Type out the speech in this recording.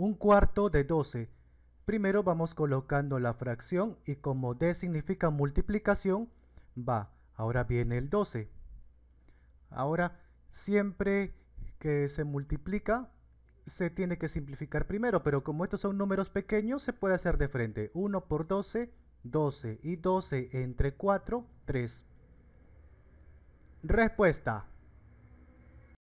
un cuarto de 12. Primero vamos colocando la fracción y como D significa multiplicación, va. Ahora viene el 12. Ahora, siempre que se multiplica, se tiene que simplificar primero, pero como estos son números pequeños, se puede hacer de frente. 1 por 12, 12 y 12 entre 4, 3. Respuesta.